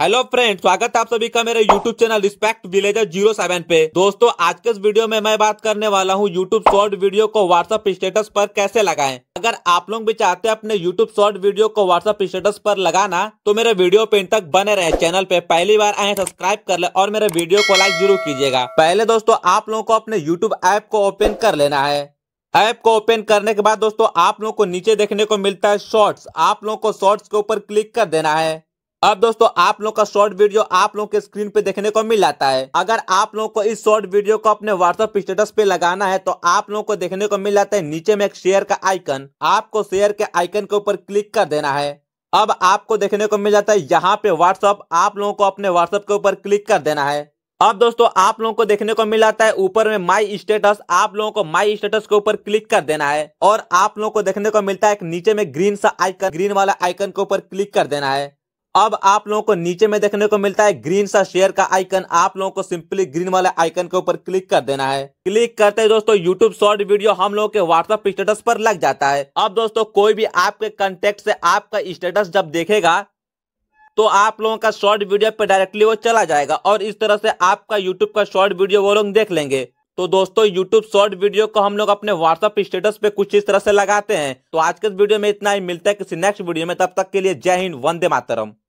hello friend स्वागत है आप सभी का मेरे YouTube channel Respect Villager zero seven पे दोस्तों आज के इस वीडियो में मैं बात करने वाला हूँ यूट्यूब शॉर्ट वीडियो को व्हाट्सएप स्टेटस पर कैसे लगाएं अगर आप लोग भी चाहते हैं अपने यूट्यूब शॉर्ट वीडियो को व्हाट्सएप स्टेटस पर लगाना तो मेरे वीडियो पे तक बने रहे चैनल पे पहली बार आए सब्सक्राइब कर ले और मेरे वीडियो को लाइक जरूर कीजिएगा पहले दोस्तों आप लोगों को अपने यूट्यूब ऐप को ओपन कर लेना है ऐप को ओपन करने के बाद दोस्तों आप लोगों को नीचे देखने को मिलता है शॉर्ट्स आप लोगों को शॉर्ट्स के ऊपर क्लिक कर देना है अब दोस्तों आप लोग का शॉर्ट वीडियो आप लोग के स्क्रीन पे देखने को मिल जाता है अगर आप लोगों को इस शॉर्ट वीडियो को अपने व्हाट्सएप स्टेटस पे लगाना है तो आप लोगों को देखने को मिल जाता है नीचे में एक शेयर का आइकन आपको शेयर के आइकन के ऊपर क्लिक कर देना है अब आपको देखने को मिल जाता है यहाँ पे व्हाट्सअप आप लोगों को अपने व्हाट्सअप के ऊपर क्लिक कर देना है अब दोस्तों आप लोगों को देखने को मिल जाता है ऊपर में माई स्टेटस आप लोगों को माई स्टेटस के ऊपर क्लिक कर देना है और आप लोगों को देखने को मिलता है नीचे में ग्रीन सा आइकन ग्रीन वाला आइकन के ऊपर क्लिक कर देना है अब आप लोगों को नीचे में देखने को मिलता है ग्रीन सा शेयर का आइकन आप लोगों को सिंपली ग्रीन वाले आइकन के ऊपर क्लिक कर देना है क्लिक करते ही दोस्तों यूट्यूब शॉर्ट वीडियो हम लोगों के व्हाट्सअप स्टेटस पर लग जाता है अब दोस्तों कोई भी आपके कॉन्टेक्ट से आपका स्टेटस जब देखेगा तो आप लोगों का शॉर्ट वीडियो पर डायरेक्टली वो चला जाएगा और इस तरह से आपका यूट्यूब का शॉर्ट वीडियो वो लोग देख लेंगे तो दोस्तों यूट्यूब शॉर्ट वीडियो को हम लोग अपने व्हाट्सअप स्टेटस पे कुछ इस तरह से लगाते हैं तो आज के इस वीडियो में इतना ही मिलता है किसी नेक्स्ट वीडियो में तब तक के लिए जय हिंद वंदे मातरम